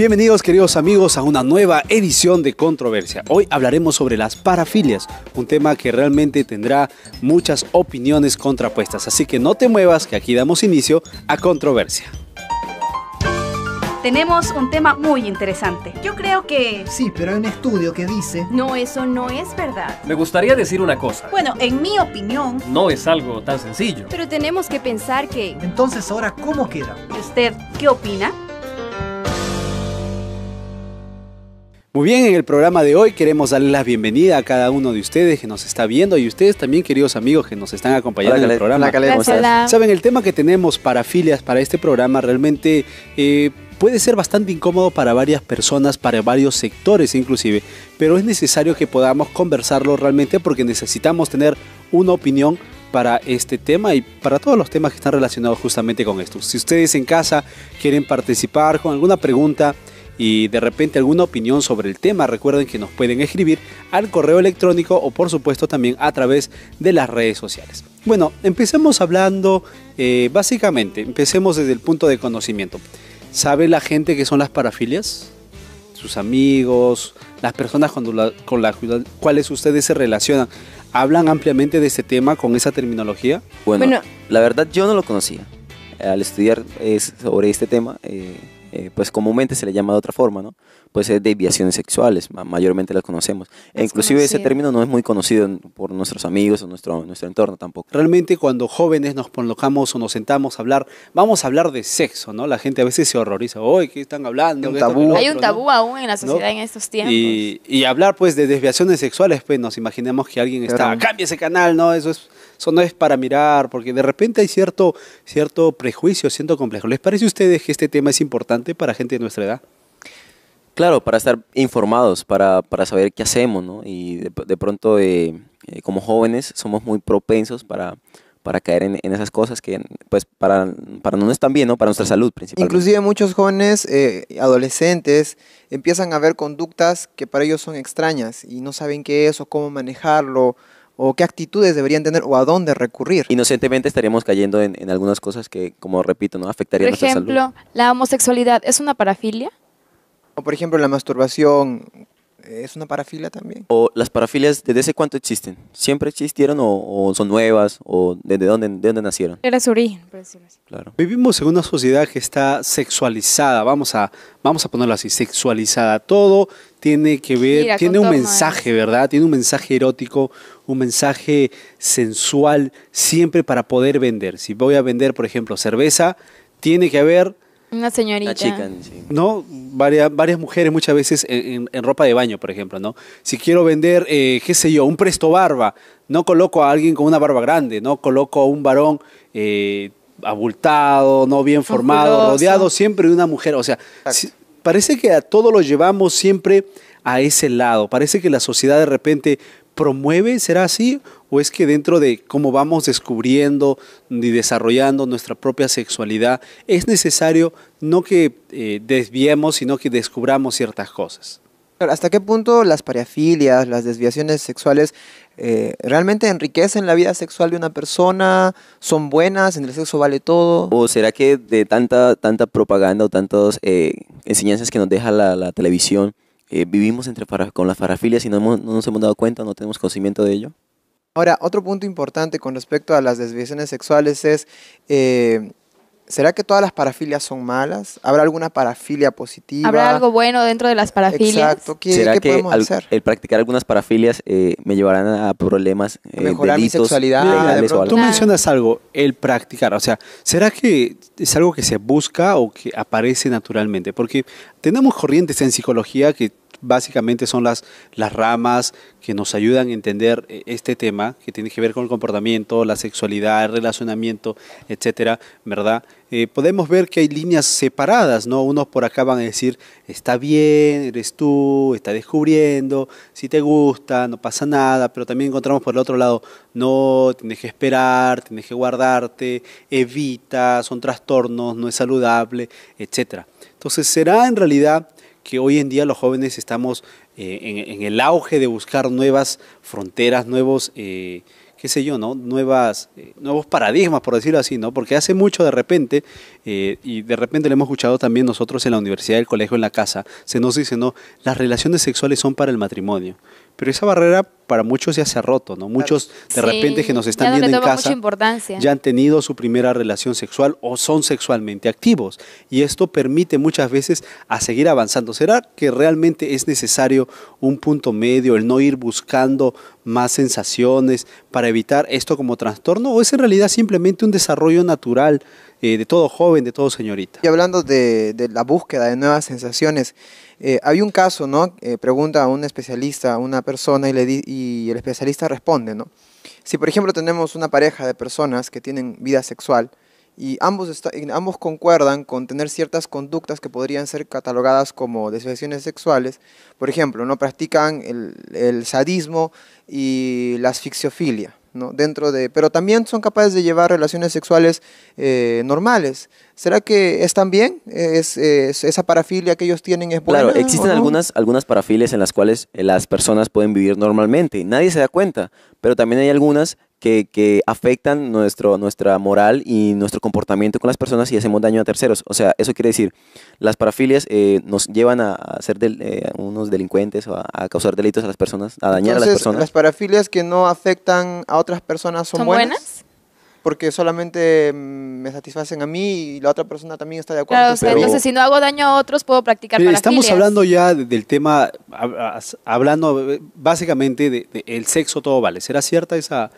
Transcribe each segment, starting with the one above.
Bienvenidos queridos amigos a una nueva edición de Controversia. Hoy hablaremos sobre las parafilias, un tema que realmente tendrá muchas opiniones contrapuestas, así que no te muevas que aquí damos inicio a Controversia. Tenemos un tema muy interesante. Yo creo que... Sí, pero hay un estudio que dice... No, eso no es verdad. Me gustaría decir una cosa. Bueno, en mi opinión... No es algo tan sencillo. Pero tenemos que pensar que... Entonces ahora, ¿cómo queda? ¿Y ¿Usted qué opina? Muy bien, en el programa de hoy queremos darle la bienvenida a cada uno de ustedes que nos está viendo y ustedes también, queridos amigos que nos están acompañando en el programa. Saben, el tema que tenemos para filias para este programa realmente eh, puede ser bastante incómodo para varias personas, para varios sectores inclusive, pero es necesario que podamos conversarlo realmente porque necesitamos tener una opinión para este tema y para todos los temas que están relacionados justamente con esto. Si ustedes en casa quieren participar con alguna pregunta, y de repente alguna opinión sobre el tema, recuerden que nos pueden escribir al correo electrónico o por supuesto también a través de las redes sociales. Bueno, empecemos hablando eh, básicamente, empecemos desde el punto de conocimiento. ¿Sabe la gente qué son las parafilias? Sus amigos, las personas con, la, con las cuales ustedes se relacionan, ¿hablan ampliamente de este tema con esa terminología? Bueno, la verdad yo no lo conocía. Al estudiar eh, sobre este tema, eh, eh, pues comúnmente se le llama de otra forma, ¿no? Pues es desviaciones sexuales, mayormente las conocemos. E inclusive ese término no es muy conocido por nuestros amigos o nuestro, nuestro entorno tampoco. Realmente cuando jóvenes nos colocamos o nos sentamos a hablar, vamos a hablar de sexo, ¿no? La gente a veces se horroriza, hoy ¿qué están hablando? Hay un tabú aún en la sociedad en estos tiempos. Y, y, hablar pues de desviaciones sexuales, pues nos imaginamos que alguien está, cambia ese canal, ¿no? Eso es eso no es para mirar, porque de repente hay cierto, cierto prejuicio, cierto complejo. ¿Les parece a ustedes que este tema es importante para gente de nuestra edad? Claro, para estar informados, para, para saber qué hacemos, ¿no? Y de, pronto, eh, eh, como jóvenes, somos muy propensos para, para caer en, esas cosas que, pues, para, para no están bien, ¿no? Para nuestra salud principalmente. Inclusive muchos jóvenes, eh, adolescentes, empiezan a ver conductas que para ellos son extrañas y no saben qué es o cómo manejarlo o qué actitudes deberían tener o a dónde recurrir. Inocentemente estaríamos cayendo en, algunas cosas que, como repito, ¿no? afectarían nuestra salud. Por ejemplo, la homosexualidad es una parafilia. O por ejemplo, la masturbación ¿Es una parafilia también? ¿O las parafilias desde ese cuánto existen? ¿Siempre existieron o, son nuevas? ¿O desde dónde, de dónde nacieron? Era su origen, por Claro. Vivimos en una sociedad que está sexualizada, vamos a, vamos a ponerlo así, sexualizada. Todo tiene que ver, tiene un mensaje, ¿verdad? Tiene un mensaje erótico, un mensaje sensual, siempre para poder vender. Si voy a vender, por ejemplo, cerveza, tiene que haber una señorita. chica, No, varias, varias mujeres muchas veces en, ropa de baño, por ejemplo, ¿no? Si quiero vender, eh, qué sé yo, un presto barba, no coloco a alguien con una barba grande, no coloco a un varón eh, abultado, no bien formado, rodeado siempre de una mujer. O sea, parece que a todos lo llevamos siempre a ese lado. Parece que la sociedad de repente promueve? ¿Será así? ¿O es que dentro de cómo vamos descubriendo y desarrollando nuestra propia sexualidad, es necesario no que eh, desviemos, sino que descubramos ciertas cosas? ¿Hasta qué punto las parafilias, las desviaciones sexuales eh, realmente enriquecen la vida sexual de una persona? ¿Son buenas? ¿En el sexo vale todo? ¿O será que de tanta, tanta propaganda o tantas eh, enseñanzas que nos deja la televisión, eh, vivimos entre para, con las parafilias y no, nos hemos dado cuenta, no tenemos conocimiento de ello. Ahora, otro punto importante con respecto a las desviaciones sexuales es, eh, ¿será que todas las parafilias son malas? ¿Habrá alguna parafilia positiva? ¿Habrá algo bueno dentro de las parafilias? Exacto. ¿Será que el practicar algunas parafilias eh, me llevarán a problemas, mejorar mi sexualidad? Legales, Tú mencionas algo, el practicar. O sea, ¿será que es algo que se busca o que aparece naturalmente? Porque tenemos corrientes en psicología que básicamente son las, las ramas que nos ayudan a entender eh, este tema, que tiene que ver con el comportamiento, la sexualidad, el relacionamiento, etcétera, ¿verdad? Eh, podemos ver que hay líneas separadas, ¿no? Unos por acá van a decir, está bien, eres tú, está descubriendo, si te gusta, no pasa nada, pero también encontramos por el otro lado, no, tienes que esperar, tienes que guardarte, evita, son trastornos, no es saludable, etcétera. Entonces, ¿será en realidad que hoy en día los jóvenes estamos eh, en, el auge de buscar nuevas fronteras, nuevos, eh, qué sé yo, ¿no? Nuevas, eh, nuevos paradigmas, por decirlo así, ¿no? Porque hace mucho de repente, y de repente lo hemos escuchado también nosotros en la universidad, el colegio, en la casa, se nos dice, ¿no? Las relaciones sexuales son para el matrimonio pero esa barrera para muchos ya se ha roto, ¿no? Muchos de repente que nos están viendo en casa ya han tenido su primera relación sexual o son sexualmente activos y esto permite muchas veces a seguir avanzando. ¿Será que realmente es necesario un punto medio, el no ir buscando más sensaciones para evitar esto como trastorno o es en realidad simplemente un desarrollo natural eh, de todo joven, de todo señorita? Y hablando de la búsqueda de nuevas sensaciones, eh, hay un caso, ¿no? Eh, pregunta a un especialista, a una persona, y, le y el especialista responde, ¿no? Si, por ejemplo, tenemos una pareja de personas que tienen vida sexual y ambos, ambos concuerdan con tener ciertas conductas que podrían ser catalogadas como desviaciones sexuales, por ejemplo, no practican el, el sadismo y la asfixiofilia. Dentro de, pero también son capaces de llevar relaciones sexuales eh, normales. ¿Será que están bien? ¿Es, esa parafilia que ellos tienen es Claro, existen algunas, algunas parafilias en las cuales eh, las personas pueden vivir normalmente. Nadie se da cuenta, pero también hay algunas que, afectan nuestro, nuestra moral y nuestro comportamiento con las personas y hacemos daño a terceros. O sea, eso quiere decir, las parafilias eh, nos llevan a, ser eh, unos delincuentes o a, causar delitos a las personas, a dañar a las personas. ¿Las parafilias que no afectan a otras personas son, buenas? porque solamente mm, me satisfacen a mí y la otra persona también está de acuerdo. entonces si no hago daño a otros puedo practicar Estamos hablando ya del tema, hablando eh, básicamente del de, sexo todo vale. ¿Será cierta esa,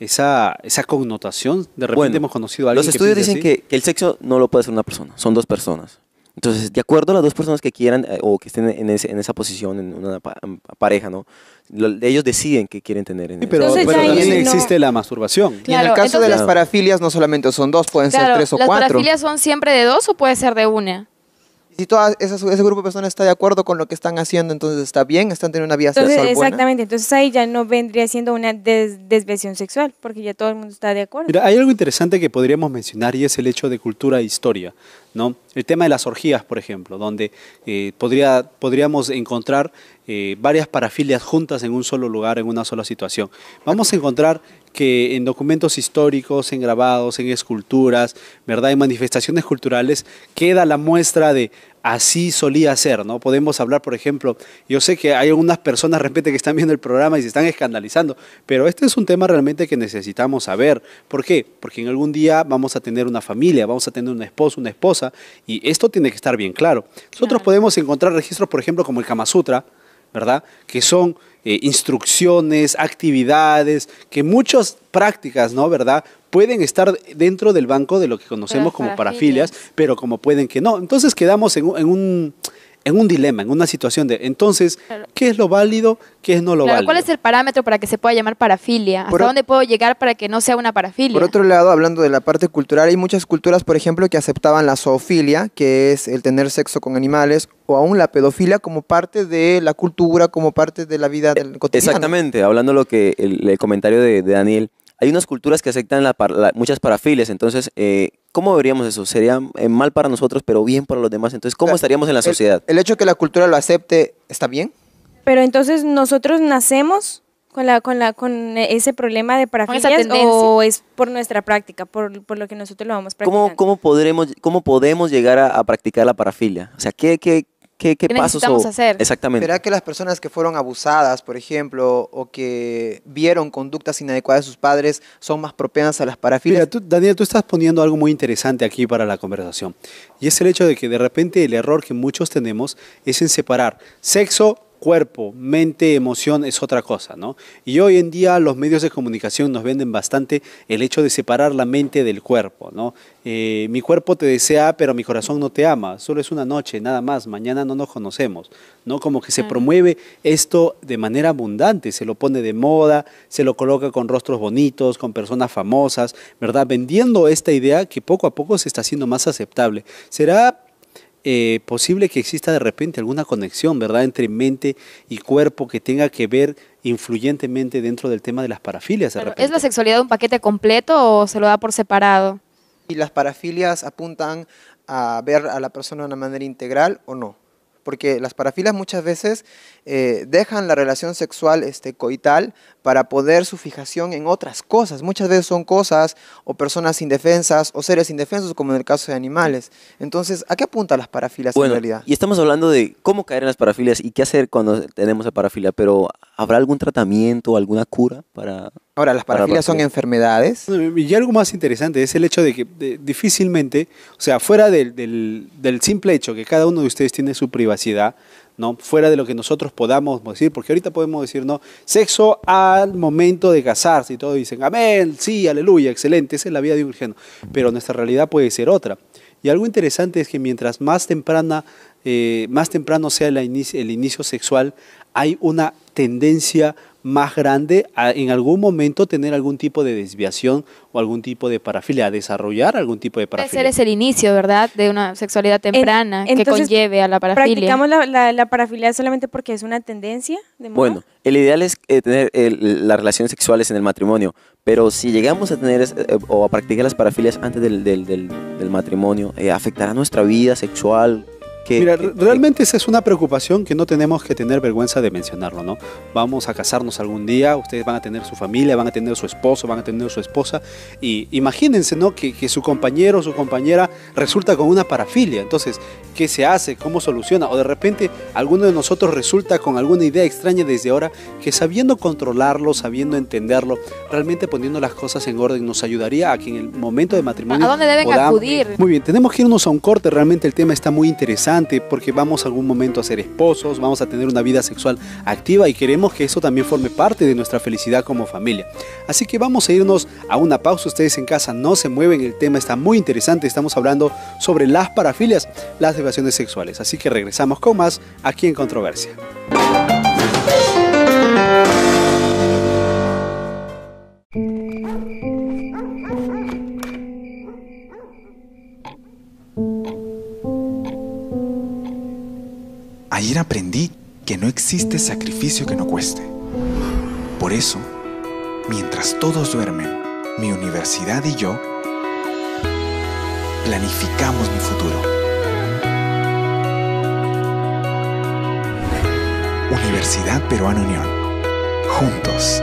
esa, esa connotación. De repente hemos conocido a alguien. Los estudios dicen que, el sexo no lo puede hacer una persona, son dos personas. Entonces, de acuerdo a las dos personas que quieran eh, o que estén en, en, esa posición, en una pareja, ¿no? ellos deciden qué quieren tener en Pero, entonces, pero también existe la masturbación. y en el caso de las parafilias, no solamente son dos, pueden ser tres o cuatro. ¿Las parafilias son siempre de dos o puede ser de una? si ese grupo de personas está de acuerdo con lo que están haciendo, entonces está bien, están teniendo una vida sexual Exactamente, entonces ahí ya no vendría siendo una desviación sexual, porque ya todo el mundo está de acuerdo. hay algo interesante que podríamos mencionar y es el hecho de cultura e historia, ¿no? El tema de las orgías, por ejemplo, donde eh, podría, podríamos encontrar eh, varias parafilias juntas en un solo lugar, en una sola situación. Vamos a encontrar que en documentos históricos, en grabados, en esculturas, ¿verdad? En manifestaciones culturales, queda la muestra de así solía ser, ¿no? Podemos hablar, por ejemplo, yo sé que hay algunas personas de repente que están viendo el programa y se están escandalizando, pero este es un tema realmente que necesitamos saber. ¿Por qué? Porque en algún día vamos a tener una familia, vamos a tener un esposo, una esposa, y esto tiene que estar bien claro. Nosotros podemos encontrar registros, por ejemplo, como el Kama Sutra, ¿verdad? Que son eh, instrucciones, actividades, que muchas prácticas, ¿no? ¿Verdad? Pueden estar dentro del banco de lo que conocemos como parafilias, pero como pueden que no. Entonces quedamos en un en un dilema, en una situación de, entonces, ¿qué es lo válido? ¿Qué es no lo válido? ¿Cuál es el parámetro para que se pueda llamar parafilia? ¿Hasta por dónde puedo llegar para que no sea una parafilia? Por otro lado, hablando de la parte cultural, hay muchas culturas, por ejemplo, que aceptaban la zoofilia, que es el tener sexo con animales, o aún la pedofilia como parte de la cultura, como parte de la vida cotidiana. Exactamente, hablando del lo que el, comentario de, de Daniel, hay unas culturas que aceptan muchas parafilias, entonces, eh, ¿cómo veríamos eso? ¿Sería eh, mal para nosotros, pero bien para los demás? Entonces, ¿cómo estaríamos en la sociedad? El hecho de que la cultura lo acepte, ¿está bien? Pero entonces, ¿nosotros nacemos con, con, ese problema de parafilias o es por nuestra práctica, por, lo que nosotros lo vamos practicando? ¿Cómo, cómo, podremos, cómo podemos llegar a, practicar la parafilia? O sea, ¿qué, qué, ¿Qué, qué, pasos vamos hacer? Exactamente. ¿Será que las personas que fueron abusadas, por ejemplo, o que vieron conductas inadecuadas de sus padres son más propensas a las parafilias? Mira, Daniel, tú estás poniendo algo muy interesante aquí para la conversación. Y es el hecho de que de repente el error que muchos tenemos es en separar sexo cuerpo, mente, emoción es otra cosa, ¿no? Y hoy en día los medios de comunicación nos venden bastante el hecho de separar la mente del cuerpo, ¿no? Eh, mi cuerpo te desea, pero mi corazón no te ama, solo es una noche, nada más, mañana no nos conocemos, ¿no? Como que se promueve esto de manera abundante, se lo pone de moda, se lo coloca con rostros bonitos, con personas famosas, ¿verdad? Vendiendo esta idea que poco a poco se está haciendo más aceptable. ¿Será eh, posible que exista de repente alguna conexión, ¿verdad?, entre mente y cuerpo que tenga que ver influyentemente dentro del tema de las parafilias. ¿Es la sexualidad un paquete completo o se lo da por separado? ¿Y las parafilias apuntan a ver a la persona de una manera integral o no? Porque las parafilias muchas veces eh, dejan la relación sexual este, coital para poder su fijación en otras cosas. Muchas veces son cosas o personas indefensas o seres indefensos, como en el caso de animales. Entonces, ¿a qué apuntan las parafilias en realidad? Y estamos hablando de cómo caer en las parafilias y qué hacer cuando tenemos la parafilia, pero ¿habrá algún tratamiento, o alguna cura para...? Ahora, las parafilias son enfermedades. Y algo más interesante es el hecho de que difícilmente, o sea, fuera del, del simple hecho que cada uno de ustedes tiene su privacidad, ¿no? Fuera de lo que nosotros podamos decir, porque ahorita podemos decir, ¿no? Sexo al momento de casarse y todos dicen, amén, sí, aleluya, excelente, esa es la vida de un Pero nuestra realidad puede ser otra. Y algo interesante es que mientras más temprana, eh, más temprano sea el inicio sexual, hay una tendencia más grande en algún momento tener algún tipo de desviación o algún tipo de parafilia, desarrollar algún tipo de parafilia. Ese es el inicio, ¿verdad? De una sexualidad temprana que conlleve a la parafilia. ¿Practicamos la, la, parafilia solamente porque es una tendencia? Bueno, el ideal es eh, tener las relaciones sexuales en el matrimonio, pero si llegamos a tener eh, o a practicar las parafilias antes del, del matrimonio, eh, ¿afectará nuestra vida sexual? Mira, realmente esa es una preocupación que no tenemos que tener vergüenza de mencionarlo, ¿no? Vamos a casarnos algún día, ustedes van a tener su familia, van a tener su esposo, van a tener su esposa, y imagínense, ¿no? Que, su compañero o su compañera resulta con una parafilia, entonces, ¿qué se hace? ¿Cómo soluciona? O de repente alguno de nosotros resulta con alguna idea extraña desde ahora que sabiendo controlarlo, sabiendo entenderlo, realmente poniendo las cosas en orden nos ayudaría a que en el momento de matrimonio... ¿A dónde deben acudir? Muy bien, tenemos que irnos a un corte, realmente el tema está muy interesante porque vamos algún momento a ser esposos, vamos a tener una vida sexual activa y queremos que eso también forme parte de nuestra felicidad como familia. Así que vamos a irnos a una pausa, ustedes en casa no se mueven, el tema está muy interesante, estamos hablando sobre las parafilias, las devasiones sexuales. Así que regresamos con más aquí en Controversia. Ayer aprendí que no existe sacrificio que no cueste. Por eso, mientras todos duermen, mi universidad y yo planificamos mi futuro. Universidad Peruana Unión. Juntos.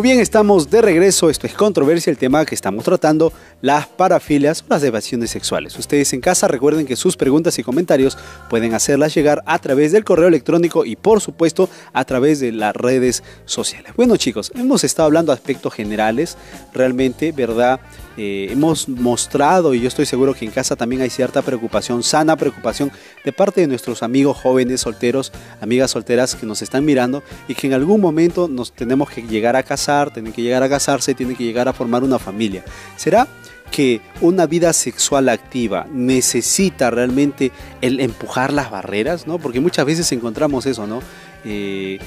Muy bien, estamos de regreso. Esto es Controversia, el tema que estamos tratando las parafilias o las evasiones sexuales. Ustedes en casa recuerden que sus preguntas y comentarios pueden hacerlas llegar a través del correo electrónico y por supuesto a través de las redes sociales. Bueno chicos, hemos estado hablando de aspectos generales, realmente, ¿verdad? Eh, hemos mostrado y yo estoy seguro que en casa también hay cierta preocupación, sana preocupación de parte de nuestros amigos jóvenes, solteros, amigas solteras que nos están mirando y que en algún momento nos tenemos que llegar a casar, tienen que llegar a casarse, tienen que llegar a formar una familia. ¿Será? que una vida sexual activa necesita realmente el empujar las barreras, ¿no? Porque muchas veces encontramos eso, ¿no? Eh,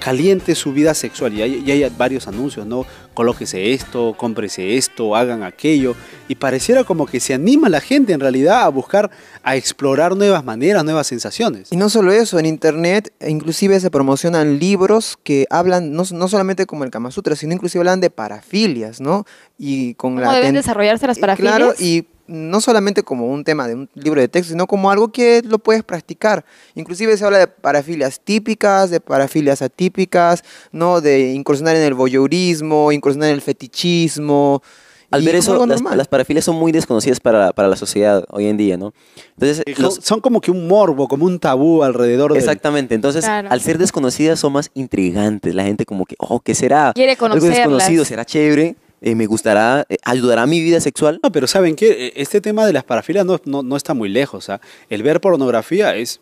caliente su vida sexual. Y hay, varios anuncios, ¿no? Colóquese esto, cómprese esto, hagan aquello. Y pareciera como que se anima la gente en realidad a buscar, a explorar nuevas maneras, nuevas sensaciones. Y no solo eso, en Internet e inclusive se promocionan libros que hablan, no, solamente como el Kama Sutra, sino inclusive hablan de parafilias, ¿no? Y con la deben desarrollarse las parafilias? Claro, y no solamente como un tema de un libro de texto, sino como algo que lo puedes practicar. Inclusive se habla de parafilias típicas, de parafilias atípicas, ¿no? De incursionar en el voyeurismo, incursionar en el fetichismo. Al ver eso, las, parafilias son muy desconocidas para, para, la sociedad hoy en día, ¿no? Entonces, son como que un morbo, como un tabú alrededor de. Exactamente. Entonces, al ser desconocidas son más intrigantes. La gente como que, oh, ¿qué será? Quiere conocerlas. Algo desconocido, será chévere. Eh, me gustará, eh, ayudará a mi vida sexual. No, pero ¿saben qué? E, este tema de las parafilias no, no, está muy lejos. ¿ah? El ver pornografía es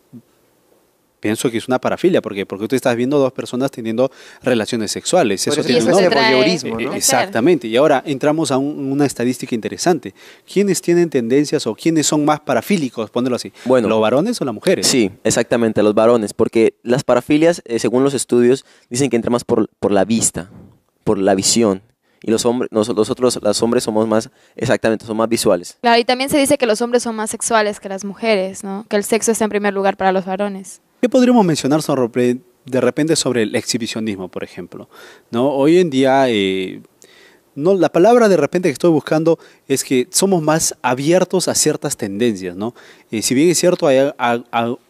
pienso que es una parafilia, porque porque tú estás viendo dos personas teniendo relaciones sexuales. eso, tiene un nombre. Eh, exactamente. Y ahora entramos a una estadística interesante. ¿Quiénes tienen tendencias o quiénes son más parafílicos, ponerlo así? Bueno, ¿Los varones o las mujeres? Sí, exactamente, los varones, porque las parafilias, según los estudios, dicen que entra más por, por la vista, por la visión, y los hombres, nosotros los hombres somos más, exactamente, son más visuales. Claro, y también se dice que los hombres son más sexuales que las mujeres, ¿no? Que el sexo está en primer lugar para los varones. ¿Qué podríamos mencionar sobre, de repente sobre el exhibicionismo, por ejemplo? ¿No? Hoy en día eh, no, la palabra de repente que estoy buscando es que somos más abiertos a ciertas tendencias, ¿no? si bien es cierto, hay,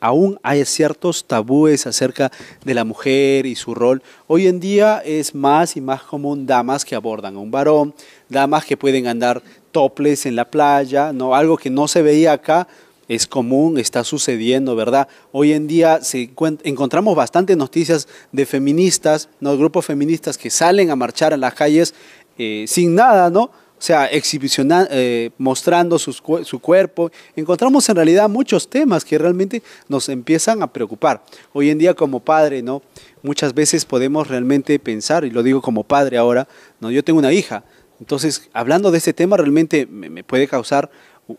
aún hay ciertos tabúes acerca de la mujer y su rol, hoy en día es más y más común damas que abordan a un varón, damas que pueden andar toples en la playa, ¿no? Algo que no se veía acá, es común, está sucediendo, ¿verdad? Hoy en día se encontramos bastantes noticias de feministas, grupos feministas que salen a marchar a las calles eh, sin nada, ¿no? O sea, exhibicionando, eh, mostrando su cuerpo. Encontramos en realidad muchos temas que realmente nos empiezan a preocupar. Hoy en día como padre, ¿no? Muchas veces podemos realmente pensar, y lo digo como padre ahora, ¿no? Yo tengo una hija, entonces, hablando de este tema realmente me, puede causar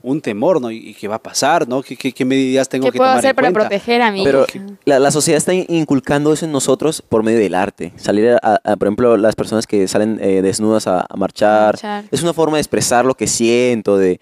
un temor, ¿no? ¿Y qué va a pasar, no? ¿Qué, medidas tengo que tomar Qué puedo hacer para proteger a mí Pero La, sociedad está inculcando eso en nosotros por medio del arte. Salir, por ejemplo, las personas que salen eh, desnudas a, marchar. Es una forma de expresar lo que siento, de,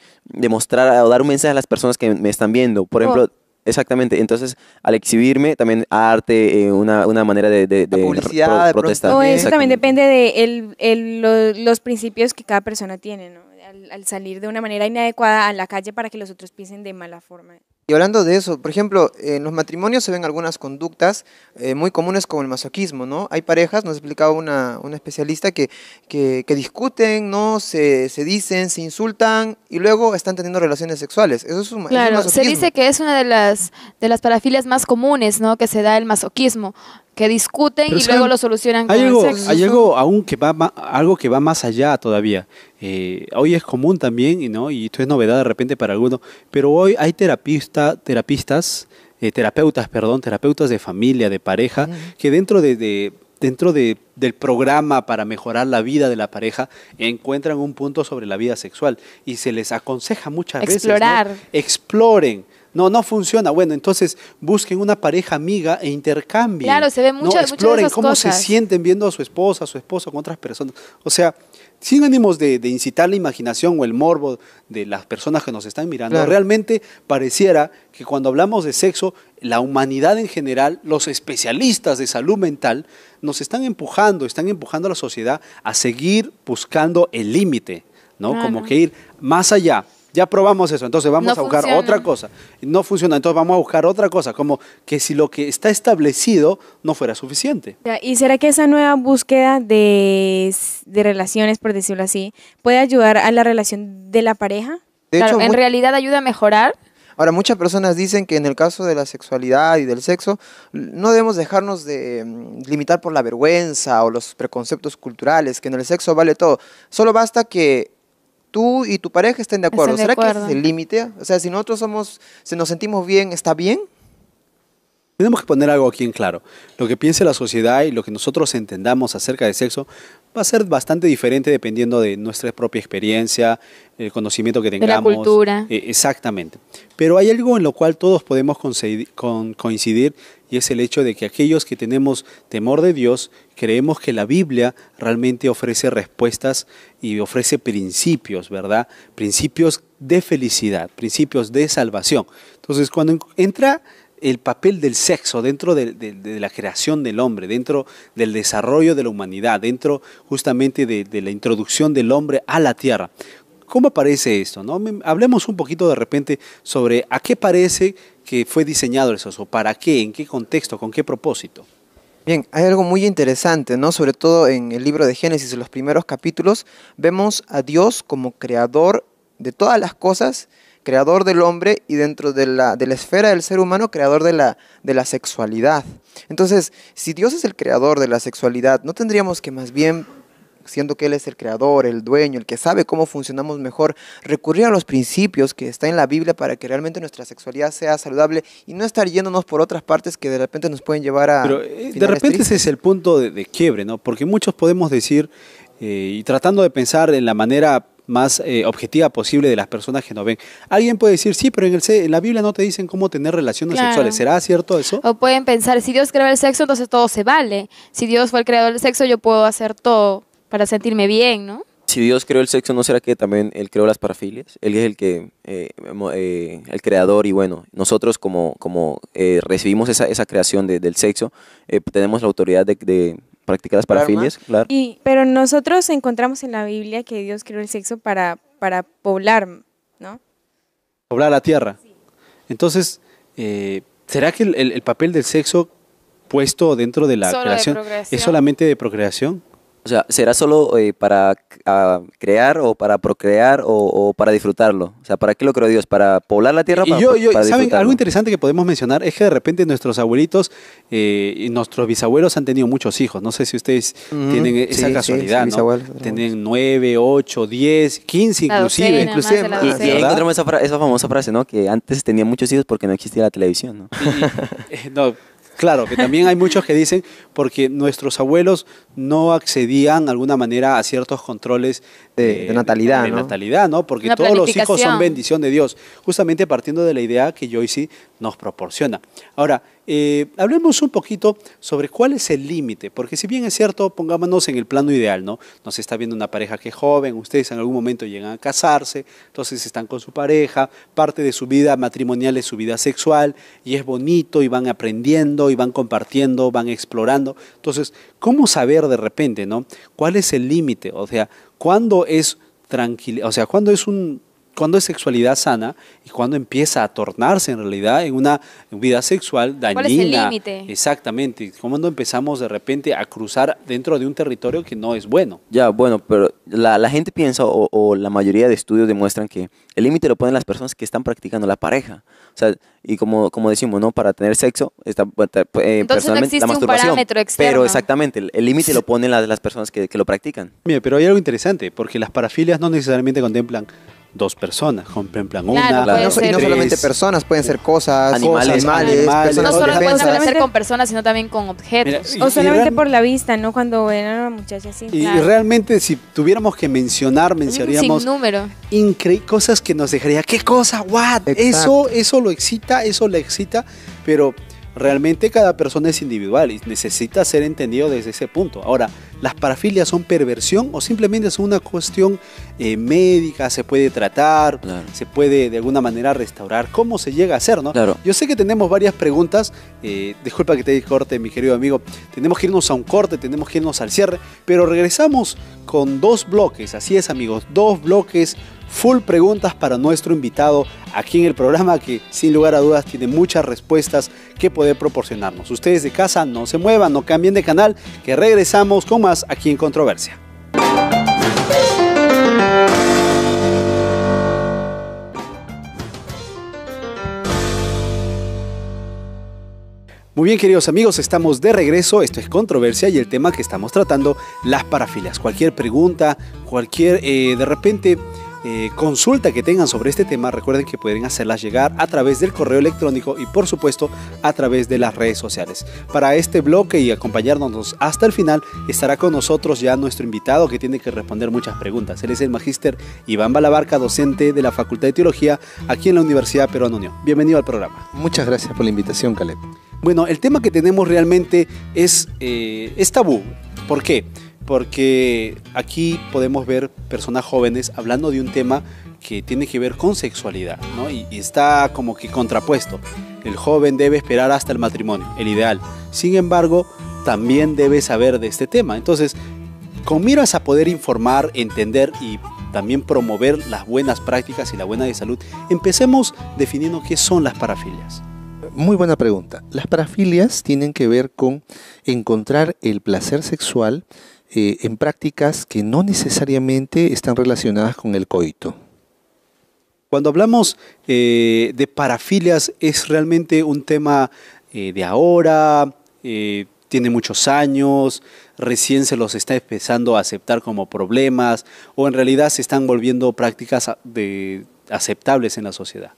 mostrar o dar un mensaje a las personas que me están viendo. Por oh. ejemplo... Exactamente, entonces al exhibirme también arte, eh, una, manera de, publicidad, protestar. Oh, eso también depende de los principios que cada persona tiene, ¿no? al, salir de una manera inadecuada a la calle para que los otros piensen de mala forma. Y hablando de eso, por ejemplo, en los matrimonios se ven algunas conductas eh, muy comunes como el masoquismo, ¿no? Hay parejas, nos explicaba una, una especialista, que, que, discuten, ¿no? Se, se, dicen, se insultan y luego están teniendo relaciones sexuales. Eso es un, claro, se dice que es una de las, de las parafilias más comunes, ¿no? Que se da el masoquismo que discuten y luego lo solucionan. Hay, algo, hay algo, aún que va más, algo que va más allá todavía. Eh, hoy es común también, ¿no? y esto es novedad de repente para algunos, pero hoy hay terapista, terapistas, eh, terapeutas, perdón, terapeutas de familia, de pareja, que dentro de, dentro del programa para mejorar la vida de la pareja encuentran un punto sobre la vida sexual y se les aconseja muchas veces. Explorar. Exploren no, no funciona. Bueno, entonces busquen una pareja amiga e intercambien. Claro, se ve mucho, Exploren muchas cómo se sienten viendo a su esposa, a su esposo con otras personas. O sea, sin ánimos de, incitar la imaginación o el morbo de las personas que nos están mirando, realmente pareciera que cuando hablamos de sexo, la humanidad en general, los especialistas de salud mental, nos están empujando, están empujando a la sociedad a seguir buscando el límite, ¿no? Como que ir más allá ya probamos eso, entonces vamos a buscar otra cosa. No funciona, entonces vamos a buscar otra cosa, como que si lo que está establecido no fuera suficiente. ¿Y será que esa nueva búsqueda de, relaciones, por decirlo así, puede ayudar a la relación de la pareja? De hecho, en realidad ayuda a mejorar. Ahora, muchas personas dicen que en el caso de la sexualidad y del sexo, no debemos dejarnos de mm, limitar por la vergüenza o los preconceptos culturales, que en el sexo vale todo. Solo basta que tú y tu pareja estén de acuerdo. ¿Será que es el límite? O sea, si nosotros somos, si nos sentimos bien, ¿está bien? Tenemos que poner algo aquí en claro. Lo que piense la sociedad y lo que nosotros entendamos acerca de sexo va a ser bastante diferente dependiendo de nuestra propia experiencia, el conocimiento que tengamos. De la cultura. E, exactamente. Pero hay algo en lo cual todos podemos coincidir y es el hecho de que aquellos que tenemos temor de Dios creemos que la Biblia realmente ofrece respuestas y ofrece principios, ¿verdad? Principios de felicidad, principios de salvación. Entonces, cuando entra el papel del sexo dentro de, la creación del hombre, dentro del desarrollo de la humanidad, dentro justamente de, la introducción del hombre a la tierra. ¿Cómo aparece esto? No? Hablemos un poquito de repente sobre a qué parece que fue diseñado el sexo, para qué, en qué contexto, con qué propósito. Bien, hay algo muy interesante, ¿no? Sobre todo en el libro de Génesis, en los primeros capítulos, vemos a Dios como creador de todas las cosas creador del hombre y dentro de la, esfera del ser humano, creador de la, de la sexualidad. Entonces, si Dios es el creador de la sexualidad, ¿no tendríamos que más bien siendo que Él es el creador, el dueño, el que sabe cómo funcionamos mejor, recurrir a los principios que está en la Biblia para que realmente nuestra sexualidad sea saludable y no estar yéndonos por otras partes que de repente nos pueden llevar a... Pero eh, de repente ese es el punto de, quiebre, ¿no? Porque muchos podemos decir, eh, y tratando de pensar en la manera más eh, objetiva posible de las personas que nos ven. Alguien puede decir, sí, pero en, el, la Biblia no te dicen cómo tener relaciones sexuales. ¿Será cierto eso? O pueden pensar, si Dios creó el sexo, entonces todo se vale. Si Dios fue el creador del sexo, yo puedo hacer todo para sentirme bien, ¿no? Si Dios creó el sexo, ¿no será que también Él creó las parafilias? Él es el que, eh, eh, el creador y bueno, nosotros como, como recibimos esa, esa creación del sexo, tenemos la autoridad de practicadas para parafilias, claro. Y, pero nosotros encontramos en la Biblia que Dios creó el sexo para, para poblar, ¿no? Poblar la tierra. Entonces, eh, ¿será que el, papel del sexo puesto dentro de la creación es solamente de procreación? O sea, ¿será solo eh, para crear o para procrear o, para disfrutarlo? O sea, ¿para qué lo creó Dios? ¿Para poblar la tierra? Y yo, yo, ¿saben? Algo interesante que podemos mencionar es que de repente nuestros abuelitos eh, y nuestros bisabuelos han tenido muchos hijos. No sé si ustedes tienen e, esa casualidad, ¿no? Tienen nueve, ocho, diez, quince inclusive. inclusive y, ahí encontramos esa, famosa frase, ¿no? Que antes tenía muchos hijos porque no existía la televisión, ¿no? Eh, no Claro, que también hay muchos que dicen, porque nuestros abuelos no accedían de alguna manera a ciertos controles de, natalidad, natalidad, ¿no? Porque todos los hijos son bendición de Dios. Justamente partiendo de la idea que Joyce nos proporciona. Ahora, eh, hablemos un poquito sobre cuál es el límite, porque si bien es cierto, pongámonos en el plano ideal, ¿no? Nos está viendo una pareja que es joven, ustedes en algún momento llegan a casarse, entonces están con su pareja, parte de su vida matrimonial es su vida sexual, y es bonito, y van aprendiendo, y van compartiendo, van explorando. Entonces, ¿cómo saber de repente, ¿no? ¿Cuál es el límite? O sea, ¿cuándo es tranquilo, o sea, cuándo es un cuándo es sexualidad sana y cuando empieza a tornarse en realidad en una vida sexual dañina. ¿Cuál es el límite? Exactamente. cuando empezamos de repente a cruzar dentro de un territorio que no es bueno? Ya, bueno, pero la, gente piensa o, la mayoría de estudios demuestran que el límite lo ponen las personas que están practicando la pareja. O sea, y como, como decimos, ¿no? Para tener sexo, está, eh, Entonces existe un parámetro Pero exactamente, el límite lo ponen las, personas que, que lo practican. Mira, pero hay algo interesante, porque las parafilias no necesariamente contemplan dos personas, plan una. y no solamente personas, pueden ser cosas, animales, animales, No solo pueden ser con personas, sino también con objetos. o solamente por la vista, ¿no? Cuando ven a una muchacha así. Y, realmente, si tuviéramos que mencionar, mencionaríamos. Sin número. Cosas que nos dejaría, ¿qué cosa? ¿What? Eso, eso lo excita, eso le excita, pero realmente cada persona es individual y necesita ser entendido desde ese punto. Ahora, las parafilias son perversión o simplemente es una cuestión eh, médica, se puede tratar, se puede de alguna manera restaurar, cómo se llega a hacer, ¿no? Yo sé que tenemos varias preguntas, eh, disculpa que te corte, mi querido amigo, tenemos que irnos a un corte, tenemos que irnos al cierre, pero regresamos con dos bloques, así es amigos, dos bloques full preguntas para nuestro invitado aquí en el programa que sin lugar a dudas tiene muchas respuestas que poder proporcionarnos. Ustedes de casa no se muevan, no cambien de canal, que regresamos con más aquí en Controversia. Muy bien, queridos amigos, estamos de regreso. Esto es controversia y el tema que estamos tratando, las parafilias. Cualquier pregunta, cualquier, eh, de repente, eh, consulta que tengan sobre este tema, recuerden que pueden hacerlas llegar a través del correo electrónico y por supuesto a través de las redes sociales. Para este bloque y acompañarnos hasta el final estará con nosotros ya nuestro invitado que tiene que responder muchas preguntas. Él es el magíster Iván Balabarca, docente de la Facultad de Teología aquí en la Universidad Peruana Unión. Bienvenido al programa. Muchas gracias por la invitación, Caleb. Bueno, el tema que tenemos realmente es, eh, es tabú. ¿Por qué? porque aquí podemos ver personas jóvenes hablando de un tema que tiene que ver con sexualidad, ¿no? Y, está como que contrapuesto. El joven debe esperar hasta el matrimonio, el ideal. Sin embargo, también debe saber de este tema. Entonces, con miras a poder informar, entender y también promover las buenas prácticas y la buena de salud, empecemos definiendo qué son las parafilias. Muy buena pregunta. Las parafilias tienen que ver con encontrar el placer sexual eh, en prácticas que no necesariamente están relacionadas con el coito. Cuando hablamos eh, de parafilias, ¿es realmente un tema eh, de ahora? ¿Tiene muchos años? ¿Recién se los está empezando a aceptar como problemas? ¿O en realidad se están volviendo prácticas ah, aceptables en la sociedad?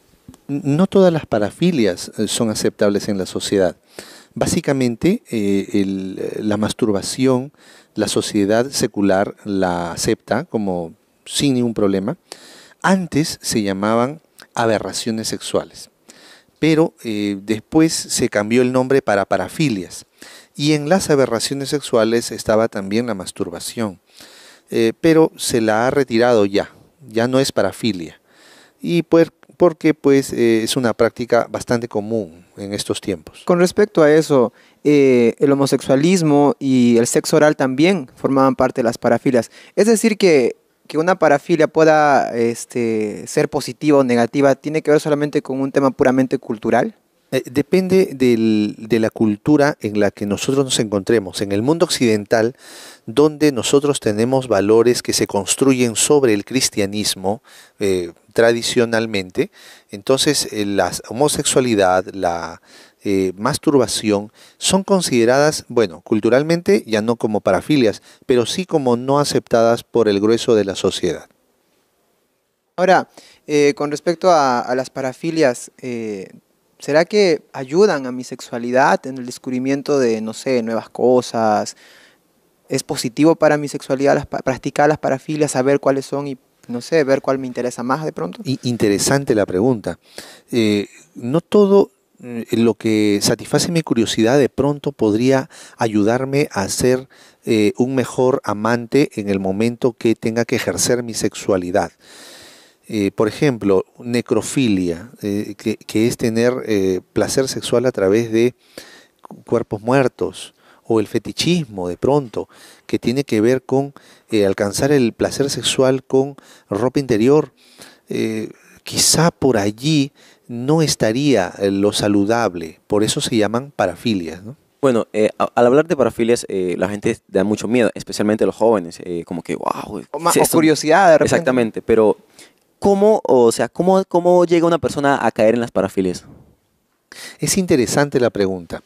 No todas las parafilias son aceptables en la sociedad. Básicamente, la masturbación, la sociedad secular la acepta como sin ningún problema. Antes se llamaban aberraciones sexuales, pero eh, después se cambió el nombre para parafilias. Y en las aberraciones sexuales estaba también la masturbación, eh, pero se la ha retirado ya, ya no es parafilia. Y pues porque pues eh, es una práctica bastante común en estos tiempos. Con respecto a eso, eh, el homosexualismo y el sexo oral también formaban parte de las parafilias. Es decir, que, que una parafilia pueda este, ser positiva o negativa, ¿tiene que ver solamente con un tema puramente cultural? Eh, depende de la cultura en la que nosotros nos encontremos. En el mundo occidental, donde nosotros tenemos valores que se construyen sobre el cristianismo eh, tradicionalmente, entonces la homosexualidad, la, eh, masturbación son consideradas, bueno, culturalmente ya no como parafilias, pero sí como no aceptadas por el grueso de la sociedad. Ahora, eh, con respecto a, las parafilias, eh, ¿será que ayudan a mi sexualidad en el descubrimiento de, no sé, nuevas cosas? ¿Es positivo para mi sexualidad practicar las parafilias, saber cuáles son y no sé, ver cuál me interesa más de pronto. interesante la pregunta. no todo eh, lo que satisface mi curiosidad de pronto podría ayudarme a ser eh, un mejor amante en el momento que tenga que ejercer mi sexualidad. Eh, por ejemplo, necrofilia, que, es tener placer sexual a través de cuerpos muertos, o el fetichismo de pronto, que tiene que ver con alcanzar el placer sexual con ropa interior. quizá por allí no estaría eh, lo saludable. Por eso se llaman parafilias, ¿no? Bueno, eh, al hablar de parafilias, eh, la gente da mucho miedo, especialmente los jóvenes, como que, wow. O, curiosidad, de repente. Exactamente, pero ¿cómo, o sea, cómo, cómo llega una persona a caer en las parafilias? Es interesante la pregunta.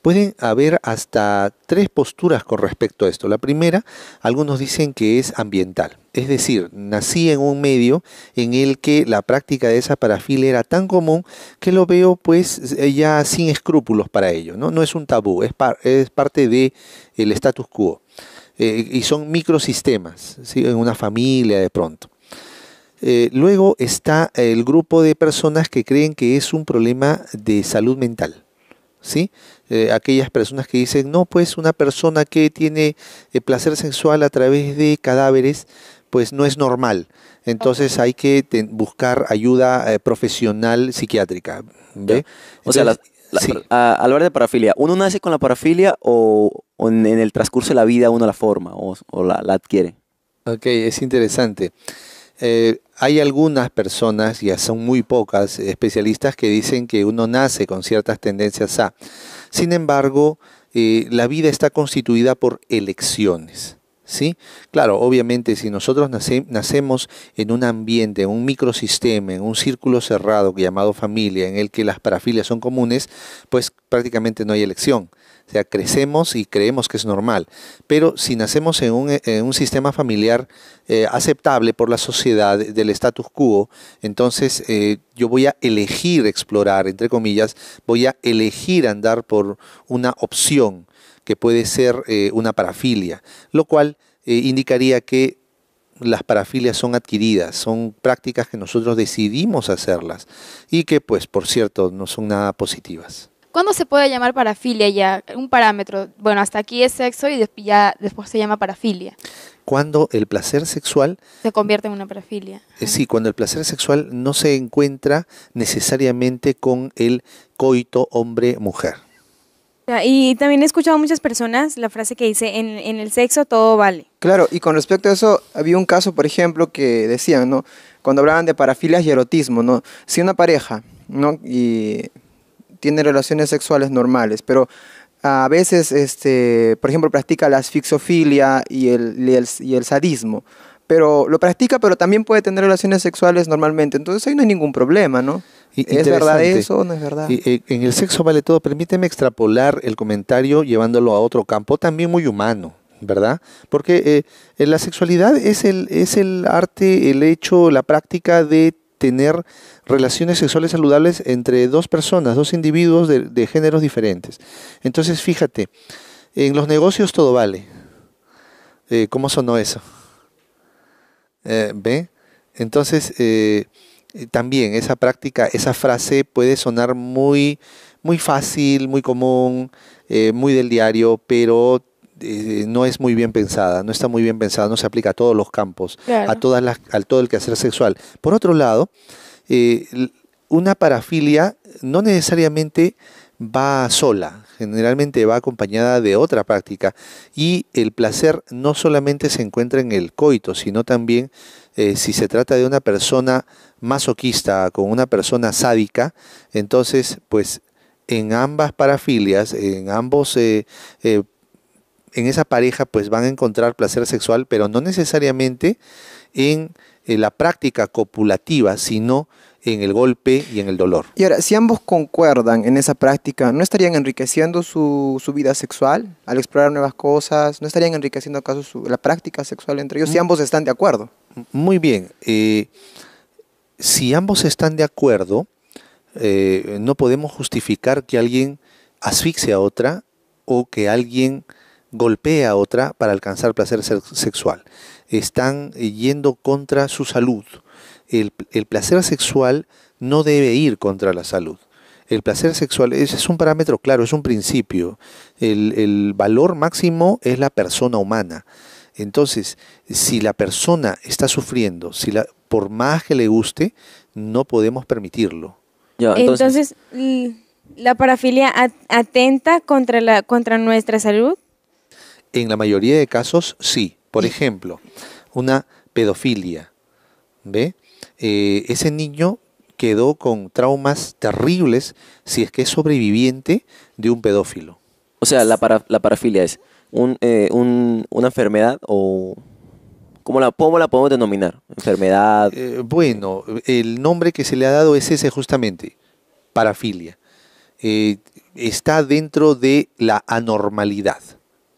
Pueden haber hasta tres posturas con respecto a esto. La primera, algunos dicen que es ambiental, es decir, nací en un medio en el que la práctica de esa parafilia era tan común que lo veo pues ya sin escrúpulos para ello, no, no es un tabú, es, parte del el status quo. Eh, y son microsistemas, en una familia de pronto. Eh, luego está el grupo de personas que creen que es un problema de salud mental. ¿Sí? Eh, aquellas personas que dicen, no, pues una persona que tiene eh, placer sexual a través de cadáveres, pues no es normal. Entonces hay que buscar ayuda profesional psiquiátrica. o sea, al hablar de parafilia, ¿uno nace con la parafilia o, en, el transcurso de la vida uno la forma o, la, adquiere? Ok, es interesante hay algunas personas, ya son muy pocas, especialistas que dicen que uno nace con ciertas tendencias A. Sin embargo, eh, la vida está constituida por elecciones. ¿Sí? Claro, obviamente si nosotros nacemos en un ambiente, en un microsistema, en un círculo cerrado llamado familia, en el que las parafilias son comunes, pues prácticamente no hay elección. O sea, crecemos y creemos que es normal. Pero si nacemos en un, sistema familiar eh, aceptable por la sociedad del status quo, entonces eh, yo voy a elegir explorar, entre comillas, voy a elegir andar por una opción que puede ser eh, una parafilia, lo cual indicaría que las parafilias son adquiridas, son prácticas que nosotros decidimos hacerlas y que pues por cierto no son nada positivas. ¿Cuándo se puede llamar parafilia ya? Un parámetro. Bueno, hasta aquí es sexo y después, ya, después se llama parafilia. Cuando el placer sexual... Se convierte en una parafilia. Eh, sí, cuando el placer sexual no se encuentra necesariamente con el coito hombre-mujer. Y también he escuchado a muchas personas la frase que dice, en, el sexo todo vale. Claro, y con respecto a eso, había un caso, por ejemplo, que decían, ¿no? Cuando hablaban de parafilias y erotismo, ¿no? Si una pareja, ¿no? Y tiene relaciones sexuales normales, pero a veces, este, por ejemplo, practica la asfixofilia y el, y el, sadismo pero lo practica, pero también puede tener relaciones sexuales normalmente. Entonces ahí no hay ningún problema, ¿no? ¿Es verdad eso o no es verdad? Eh, en el sexo vale todo. Permíteme extrapolar el comentario llevándolo a otro campo también muy humano, ¿verdad? Porque eh, la sexualidad es el, es el arte, el hecho, la práctica de tener relaciones sexuales saludables entre dos personas, dos individuos de, géneros diferentes. Entonces, fíjate, en los negocios todo vale. Eh, ¿Cómo sonó eso? Eh, ¿Ve? Entonces, eh, también esa práctica, esa frase puede sonar muy, muy fácil, muy común, muy del diario, pero eh, no es muy bien pensada, no está muy bien pensada, no se aplica a todos los campos, a todas las, al todo el quehacer sexual. Por otro lado, eh, una parafilia no necesariamente va sola, generalmente va acompañada de otra práctica y el placer no solamente se encuentra en el coito, sino también eh, si se trata de una persona masoquista con una persona sádica, entonces pues en ambas parafilias, en ambos en esa pareja pues van a encontrar placer sexual, pero no necesariamente en, eh, la práctica copulativa, sino en el golpe y en el dolor. Y ahora, si ambos concuerdan en esa práctica, ¿no estarían enriqueciendo su, vida sexual al explorar nuevas cosas? ¿No estarían enriqueciendo acaso la práctica sexual entre ellos si mm. ambos están de acuerdo? Muy bien. Eh, si ambos están de acuerdo, eh, no podemos justificar que alguien asfixie a otra o que alguien golpea a otra para alcanzar placer sexual. Están yendo contra su salud. El, placer sexual no debe ir contra la salud. El placer sexual es un parámetro claro, es un principio. El, valor máximo es la persona humana. Entonces, si la persona está sufriendo, si la, por más que le guste, no podemos permitirlo. entonces, entonces, la parafilia atenta contra, la, contra nuestra salud. En la mayoría de casos, sí. Por ejemplo, una pedofilia. ¿Ve? Eh, ese niño quedó con traumas terribles si es que es sobreviviente de un pedófilo. O sea, la, la parafilia es eh, un, una enfermedad o... ¿Cómo la, ¿Cómo la podemos denominar? ¿Enfermedad? Eh, bueno, el nombre que se le ha dado es ese justamente, parafilia. está dentro de la anormalidad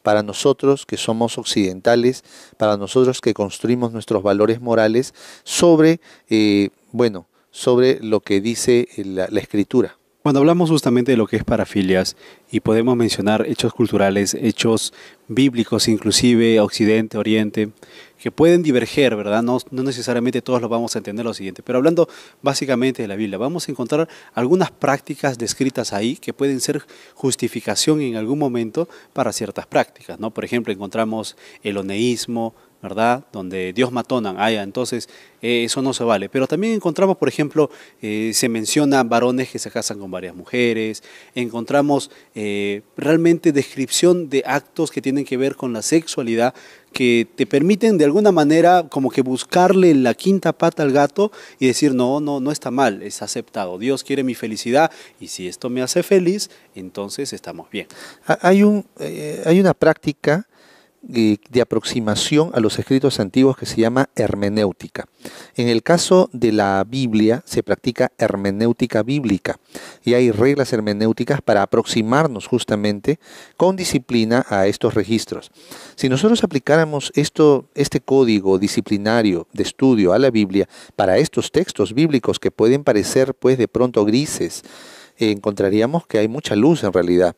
para nosotros que somos occidentales, para nosotros que construimos nuestros valores morales sobre, eh, bueno, sobre lo que dice la escritura. Cuando hablamos justamente de lo que es parafilias y podemos mencionar hechos culturales, hechos bíblicos inclusive, occidente, oriente, que pueden diverger, ¿verdad? No, necesariamente todos los vamos a entender lo siguiente, pero hablando básicamente de la Biblia, vamos a encontrar algunas prácticas descritas ahí que pueden ser justificación en algún momento para ciertas prácticas, ¿no? Por ejemplo, encontramos el oneísmo, ¿verdad? Donde Dios matona, ah, entonces eh, eso no se vale. Pero también encontramos, por ejemplo, eh, se menciona varones que se casan con varias mujeres, encontramos eh, realmente descripción de actos que tienen que ver con la sexualidad, que te permiten de alguna manera como que buscarle la quinta pata al gato y decir, no, no, no está mal, es aceptado, Dios quiere mi felicidad y si esto me hace feliz, entonces estamos bien. hay una práctica de aproximación a los escritos antiguos que se llama hermenéutica. En el caso de la Biblia se practica hermenéutica bíblica y hay reglas hermenéuticas para aproximarnos justamente con disciplina a estos registros. Si nosotros aplicáramos esto, este código disciplinario de estudio a la Biblia para estos textos bíblicos que pueden parecer pues de pronto grises, encontraríamos que hay mucha luz en realidad.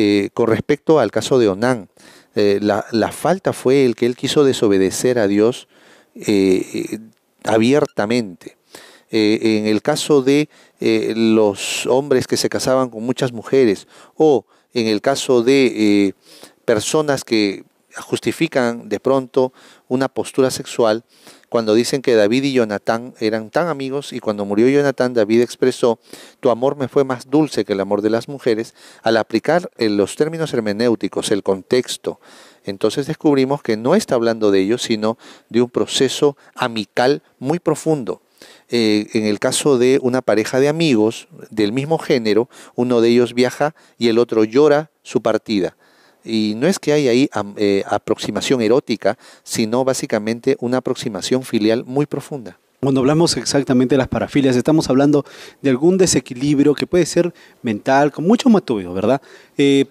Eh, con respecto al caso de Onán, eh, la, falta fue el que él quiso desobedecer a Dios eh, eh, abiertamente. en el caso de los hombres que se casaban con muchas mujeres o en el caso de personas que justifican de pronto una postura sexual, cuando dicen que David y Jonatán eran tan amigos y cuando murió Jonatán, David expresó, tu amor me fue más dulce que el amor de las mujeres, al aplicar eh, los términos hermenéuticos, el contexto. Entonces descubrimos que no está hablando de ellos, sino de un proceso amical muy profundo. Eh, en el caso de una pareja de amigos del mismo género, uno de ellos viaja y el otro llora su partida. Y no es que haya ahí eh, aproximación erótica, sino básicamente una aproximación filial muy profunda. Cuando hablamos exactamente de las parafilias, estamos hablando de algún desequilibrio que puede ser mental, con mucho matubio, ¿verdad? Eh,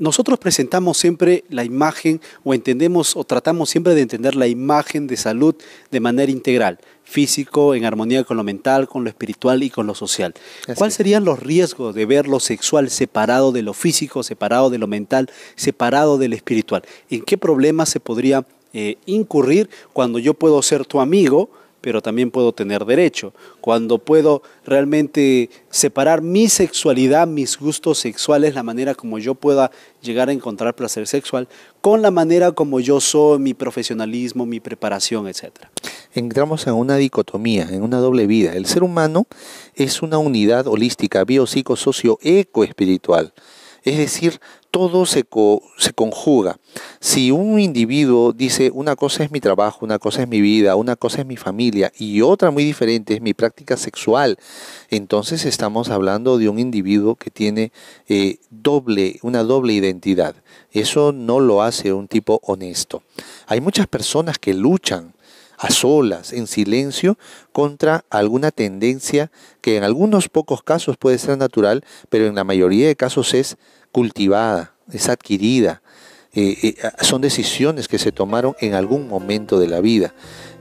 nosotros presentamos siempre la imagen o entendemos o tratamos siempre de entender la imagen de salud de manera integral, físico, en armonía con lo mental, con lo espiritual y con lo social. ¿Cuáles serían los riesgos de ver lo sexual separado de lo físico, separado de lo mental, separado del espiritual? ¿En qué problemas se podría eh, incurrir cuando yo puedo ser tu amigo? pero también puedo tener derecho. Cuando puedo realmente separar mi sexualidad, mis gustos sexuales, la manera como yo pueda llegar a encontrar placer sexual, con la manera como yo soy, mi profesionalismo, mi preparación, etc. Entramos en una dicotomía, en una doble vida. El ser humano es una unidad holística, eco espiritual Es decir, todo se, se conjuga. Si un individuo dice una cosa es mi trabajo, una cosa es mi vida, una cosa es mi familia y otra muy diferente es mi práctica sexual, entonces estamos hablando de un individuo que tiene eh, doble, una doble identidad. Eso no lo hace un tipo honesto. Hay muchas personas que luchan a solas, en silencio, contra alguna tendencia que en algunos pocos casos puede ser natural, pero en la mayoría de casos es cultivada, es adquirida. Eh, eh, son decisiones que se tomaron en algún momento de la vida.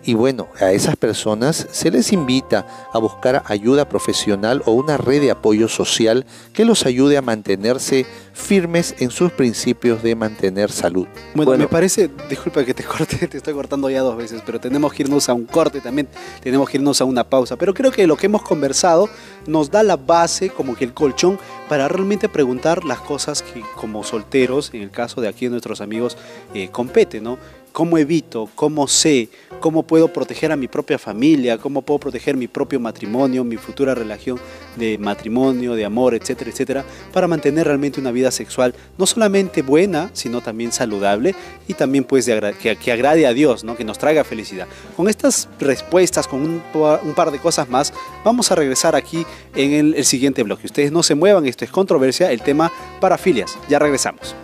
Y bueno, a esas personas se les invita a buscar ayuda profesional o una red de apoyo social que los ayude a mantenerse firmes en sus principios de mantener salud. Bueno, me parece, disculpa que te corte, te estoy cortando ya dos veces, pero tenemos que irnos a un corte también, tenemos que irnos a una pausa, pero creo que lo que hemos conversado nos da la base, como que el colchón, para realmente preguntar las cosas que como solteros, en el caso de aquí de nuestros amigos, competen, eh, compete, ¿no? ¿Cómo evito? ¿Cómo sé? ¿Cómo puedo proteger a mi propia familia? ¿Cómo puedo proteger mi propio matrimonio, mi futura relación de matrimonio, de amor, etcétera, etcétera? Para mantener realmente una vida sexual no solamente buena, sino también saludable y también pues que, agrade a Dios, ¿no? que nos traiga felicidad. Con estas respuestas, con un, par de cosas más, vamos a regresar aquí en el, siguiente bloque. Ustedes no se muevan, esto es controversia, el tema para filias. Ya regresamos.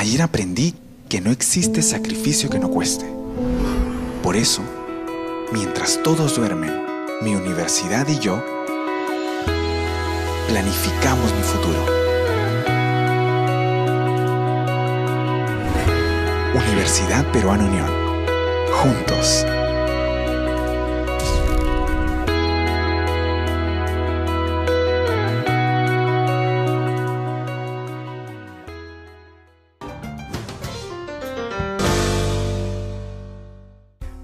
Ayer aprendí que no existe sacrificio que no cueste. Por eso, mientras todos duermen, mi universidad y yo planificamos mi futuro. Universidad Peruana Unión. Juntos.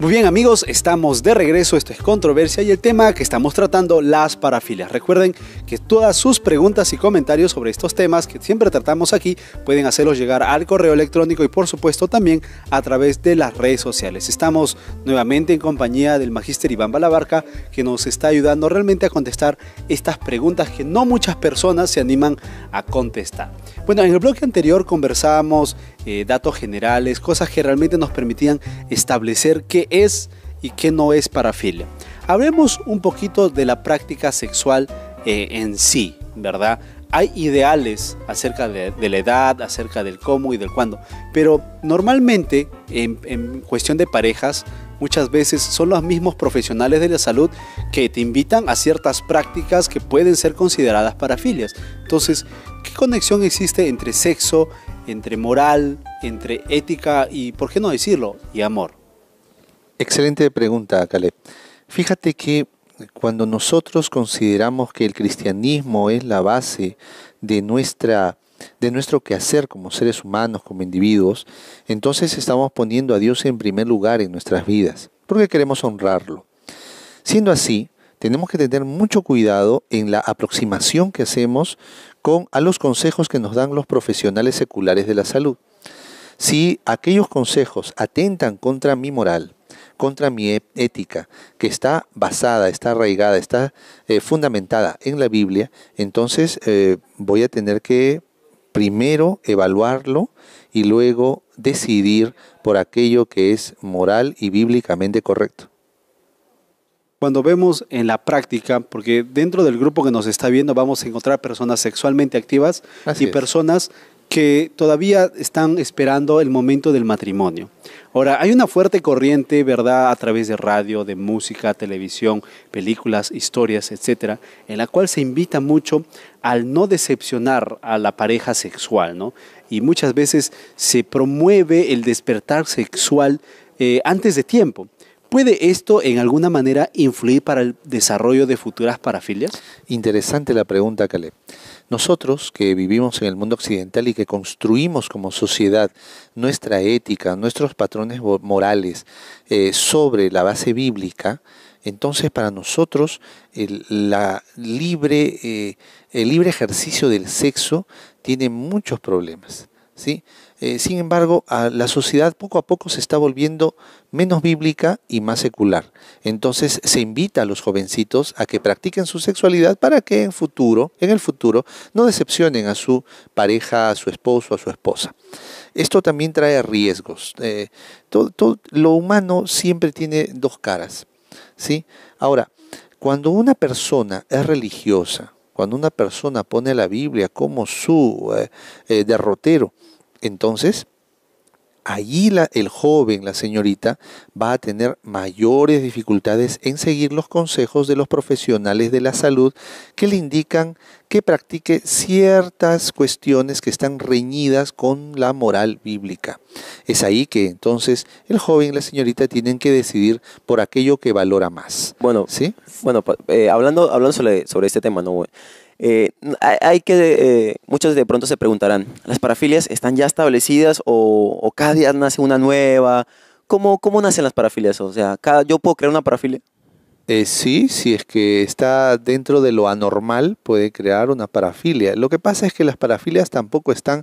Muy pues bien amigos, estamos de regreso, esto es Controversia y el tema que estamos tratando, las parafilias. Recuerden que todas sus preguntas y comentarios sobre estos temas que siempre tratamos aquí pueden hacerlos llegar al correo electrónico y por supuesto también a través de las redes sociales. Estamos nuevamente en compañía del magíster Iván Balabarca que nos está ayudando realmente a contestar estas preguntas que no muchas personas se animan a contestar. Bueno, en el bloque anterior conversábamos eh, datos generales, cosas que realmente nos permitían establecer qué es y qué no es parafilia. Hablemos un poquito de la práctica sexual eh, en sí, ¿verdad? hay ideales acerca de, la edad, acerca del cómo y del cuándo, pero normalmente en, cuestión de parejas muchas veces son los mismos profesionales de la salud que te invitan a ciertas prácticas que pueden ser consideradas parafilias. Entonces, ¿qué conexión existe entre sexo, entre moral, entre ética y, por qué no decirlo, y amor? Excelente pregunta, Caleb. Fíjate que cuando nosotros consideramos que el cristianismo es la base de nuestra de nuestro quehacer como seres humanos, como individuos, entonces estamos poniendo a Dios en primer lugar en nuestras vidas, porque queremos honrarlo. Siendo así, tenemos que tener mucho cuidado en la aproximación que hacemos con a los consejos que nos dan los profesionales seculares de la salud. Si aquellos consejos atentan contra mi moral, contra mi ética, que está basada, está arraigada, está eh, fundamentada en la Biblia, entonces eh, voy a tener que primero evaluarlo y luego decidir por aquello que es moral y bíblicamente correcto. Cuando vemos en la práctica, porque dentro del grupo que nos está viendo vamos a encontrar personas sexualmente activas y personas que todavía están esperando el momento del matrimonio. Ahora, hay una fuerte corriente, ¿verdad?, a través de radio, de música, televisión, películas, historias, etcétera, en la cual se invita mucho al no decepcionar a la pareja sexual, ¿no? Y muchas veces se promueve el despertar sexual eh, antes de tiempo. ¿Puede esto en alguna manera influir para el desarrollo de futuras parafilias? Interesante la pregunta, Caleb. Nosotros que vivimos en el mundo occidental y que construimos como sociedad nuestra ética, nuestros patrones morales eh, sobre la base bíblica, entonces para nosotros el, la libre, eh, el libre ejercicio del sexo tiene muchos problemas. ¿sí? Eh, sin embargo, la sociedad poco a poco se está volviendo menos bíblica y más secular. Entonces se invita a los jovencitos a que practiquen su sexualidad para que en futuro, en el futuro, no decepcionen a su pareja, a su esposo, a su esposa. Esto también trae riesgos. Eh, lo humano siempre tiene dos caras. ¿sí? Ahora, cuando una persona es religiosa, cuando una persona pone la Biblia como su eh, derrotero, entonces, allí el joven, la señorita, va a tener mayores dificultades en seguir los consejos de los profesionales de la salud que le indican que practique ciertas cuestiones que están reñidas con la moral bíblica. Es ahí que entonces el joven y la señorita tienen que decidir por aquello que valora más. Bueno, ¿sí? Bueno, eh, hablando, sobre, sobre, este tema, ¿no? Eh, hay que, eh, muchos de pronto se preguntarán, ¿las parafilias están ya establecidas o, cada día nace una nueva? ¿Cómo, ¿Cómo, nacen las parafilias? O sea, cada, ¿yo puedo crear una parafilia? Eh, sí, si es que está dentro de lo anormal, puede crear una parafilia. Lo que pasa es que las parafilias tampoco están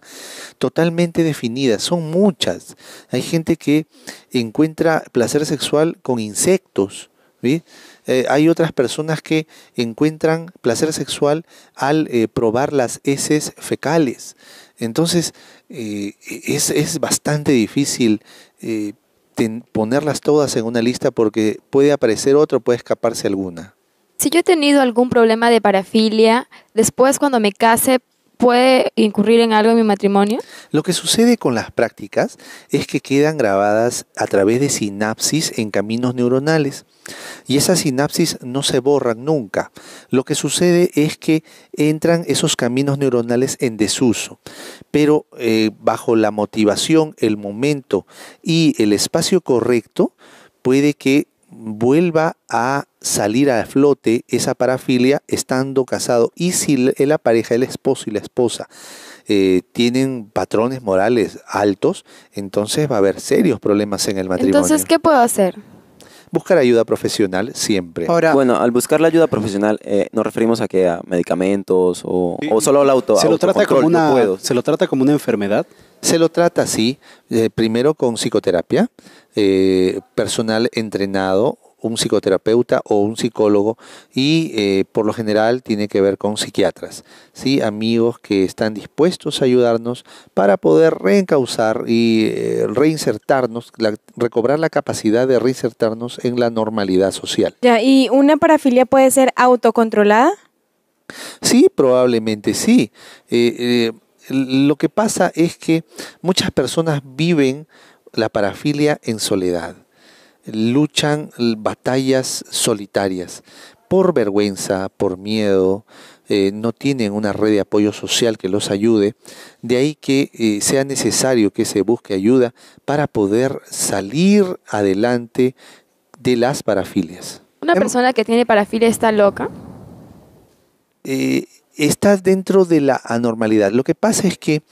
totalmente definidas, son muchas. Hay gente que encuentra placer sexual con insectos, ¿sí? Eh, hay otras personas que encuentran placer sexual al eh, probar las heces fecales. Entonces, eh, es, bastante difícil ponerlas todas en una lista porque puede aparecer otro, puede escaparse alguna. Si yo he tenido algún problema de parafilia, después cuando me case puede incurrir en algo en mi matrimonio? Lo que sucede con las prácticas es que quedan grabadas a través de sinapsis en caminos neuronales y esas sinapsis no se borran nunca. Lo que sucede es que entran esos caminos neuronales en desuso, pero eh, bajo la motivación, el momento y el espacio correcto puede que vuelva a salir a flote esa parafilia estando casado y si la pareja, el esposo y la esposa eh, tienen patrones morales altos, entonces va a haber serios problemas en el matrimonio. Entonces, ¿qué puedo hacer? Buscar ayuda profesional siempre. Ahora, bueno, al buscar la ayuda profesional, eh, nos referimos a que a medicamentos o, o solo al auto. Se lo, trata como una, se lo trata como una enfermedad. Se lo trata sí eh, primero con psicoterapia, personal entrenado un psicoterapeuta o un psicólogo y eh, por lo general tiene que ver con psiquiatras, ¿sí? amigos que están dispuestos a ayudarnos para poder reencauzar y eh, reinsertarnos, recobrar la capacidad de reinsertarnos en la normalidad social. Ya, ¿y una parafilia puede ser autocontrolada? Sí, probablemente sí. Eh, lo que pasa es que muchas personas viven la parafilia en soledad luchan batallas solitarias por vergüenza, por miedo, eh, no tienen una red de apoyo social que los ayude, de ahí que eh, sea necesario que se busque ayuda para poder salir adelante de las parafilias. ¿Una em, persona que tiene parafilia está loca? Eh, está dentro de la anormalidad. Lo que pasa es que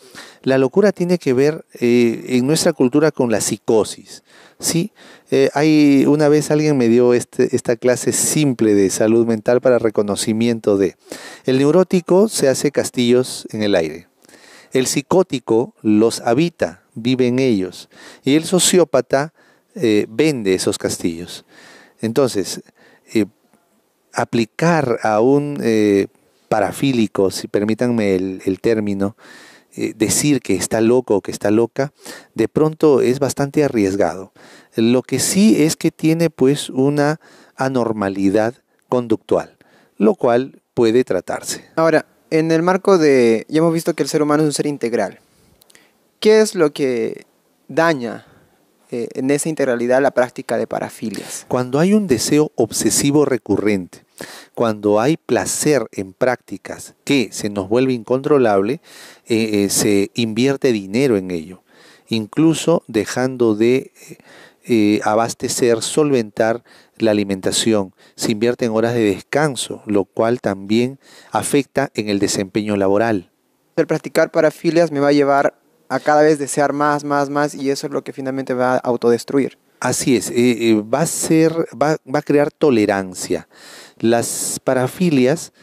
la locura tiene que ver en nuestra cultura con la psicosis. Sí, eh, hay, una vez alguien me dio este, esta clase simple de salud mental para reconocimiento de, el neurótico se hace castillos en el aire, el psicótico los habita, vive en ellos, y el sociópata eh, vende esos castillos. Entonces, eh, aplicar a un parafílico, si permítanme el término, eh, decir que está loco o que está loca, de pronto es bastante arriesgado. Lo que sí es que tiene pues una anormalidad conductual, lo cual puede tratarse. Ahora, en el marco de, ya hemos visto que el ser humano es un ser integral. ¿Qué es lo que daña eh, en esa integralidad la práctica de parafilias? Cuando hay un deseo obsesivo recurrente, cuando hay placer en prácticas que se nos vuelve incontrolable, eh, eh, se invierte dinero en ello, incluso dejando de eh, abastecer, solventar la alimentación. Se invierte en horas de descanso, lo cual también afecta en el desempeño laboral. El practicar parafilias me va a llevar a cada vez desear más, más, más y eso es lo que finalmente va a autodestruir. Así es, va, a ser, va, a crear tolerancia. Las parafilias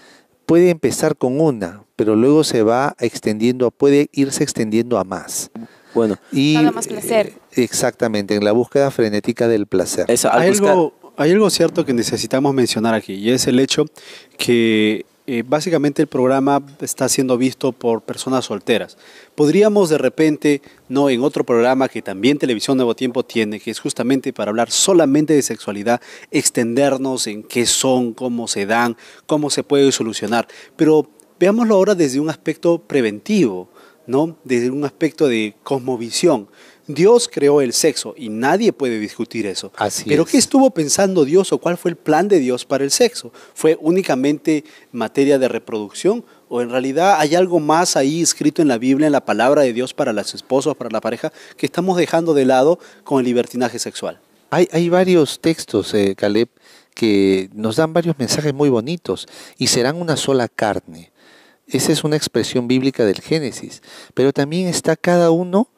puede empezar con una, pero luego se va extendiendo, puede irse extendiendo a más. Bueno, y más placer. Eh, exactamente, en la búsqueda frenética del placer. hay, algo, hay algo cierto que necesitamos mencionar aquí y es el hecho que eh, básicamente el programa está siendo visto por personas solteras. Podríamos de repente, no en otro programa que también Televisión Nuevo Tiempo tiene, que es justamente para hablar solamente de sexualidad, extendernos en qué son, cómo se dan, cómo se puede solucionar. Pero veámoslo ahora desde un aspecto preventivo, ¿no? desde un aspecto de cosmovisión. Dios creó el sexo y nadie puede discutir eso. Pero ¿qué estuvo pensando Dios o cuál fue el plan de Dios para el sexo? ¿Fue únicamente materia de reproducción o en realidad hay algo más ahí escrito en la Biblia, en la palabra de Dios para las esposas, para la pareja, que estamos dejando de lado con el libertinaje sexual? Hay, hay varios textos, eh, Caleb, que nos dan varios mensajes muy bonitos y serán una sola carne. Esa es una expresión bíblica del Génesis, pero también está cada uno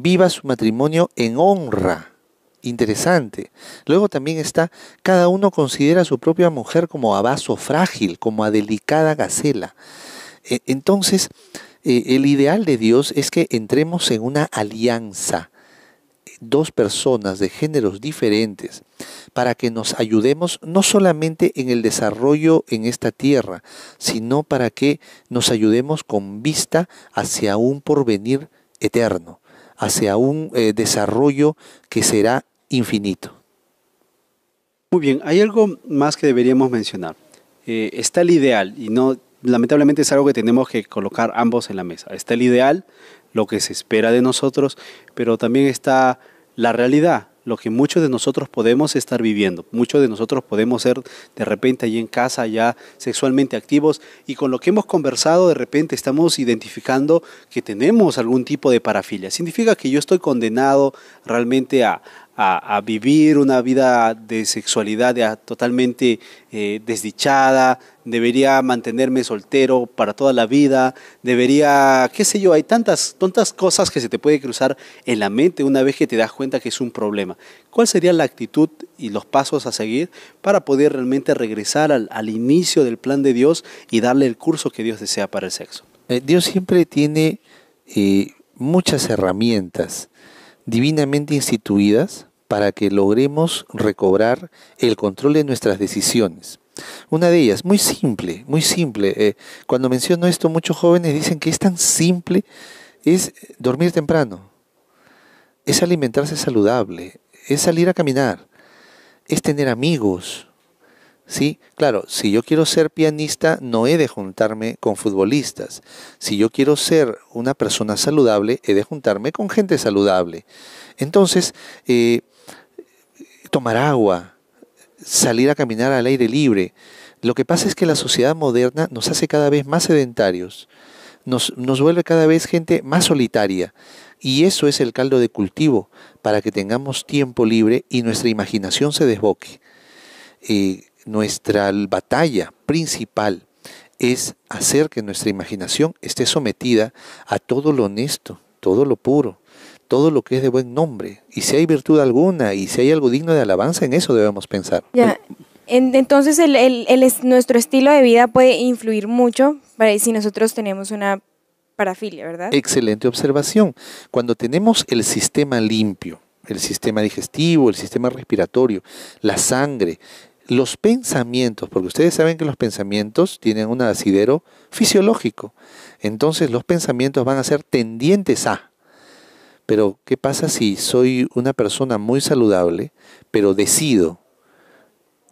viva su matrimonio en honra. Interesante. Luego también está, cada uno considera a su propia mujer como a vaso frágil, como a delicada gacela. E, entonces, eh, el ideal de Dios es que entremos en una alianza, dos personas de géneros diferentes, para que nos ayudemos no solamente en el desarrollo en esta tierra, sino para que nos ayudemos con vista hacia un porvenir eterno hacia un eh, desarrollo que será infinito. Muy bien, hay algo más que deberíamos mencionar. Eh, está el ideal y no, lamentablemente es algo que tenemos que colocar ambos en la mesa. Está el ideal, lo que se espera de nosotros, pero también está la realidad, lo que muchos de nosotros podemos estar viviendo. Muchos de nosotros podemos ser de repente allí en casa ya sexualmente activos y con lo que hemos conversado de repente estamos identificando que tenemos algún tipo de parafilia. Significa que yo estoy condenado realmente a, a, vivir una vida de sexualidad totalmente eh, desdichada, debería mantenerme soltero para toda la vida, debería, qué sé yo, hay tantas, tantas cosas que se te puede cruzar en la mente una vez que te das cuenta que es un problema. ¿Cuál sería la actitud y los pasos a seguir para poder realmente regresar al, inicio del plan de Dios y darle el curso que Dios desea para el sexo? Eh, Dios siempre tiene eh, muchas herramientas divinamente instituidas para que logremos recobrar el control de nuestras decisiones. Una de ellas, muy simple, muy simple. Eh, cuando menciono esto, muchos jóvenes dicen que es tan simple, es dormir temprano, es alimentarse saludable, es salir a caminar, es tener amigos. ¿Sí? Claro, si yo quiero ser pianista, no he de juntarme con futbolistas. Si yo quiero ser una persona saludable, he de juntarme con gente saludable. Entonces, eh, tomar agua, salir a caminar al aire libre. Lo que pasa es que la sociedad moderna nos hace cada vez más sedentarios, nos, nos vuelve cada vez gente más solitaria. Y eso es el caldo de cultivo para que tengamos tiempo libre y nuestra imaginación se desboque. Eh, nuestra batalla principal es hacer que nuestra imaginación esté sometida a todo lo honesto, todo lo puro, todo lo que es de buen nombre. Y si hay virtud alguna y si hay algo digno de alabanza, en eso debemos pensar. Ya. Entonces, nuestro estilo de vida puede influir mucho para, si nosotros tenemos una parafilia, ¿verdad? Excelente observación. Cuando tenemos el sistema limpio, el sistema digestivo, el sistema respiratorio, la sangre, los pensamientos, porque ustedes saben que los pensamientos tienen un asidero fisiológico. Entonces, los pensamientos van a ser tendientes a, pero, ¿qué pasa si soy una persona muy saludable, pero decido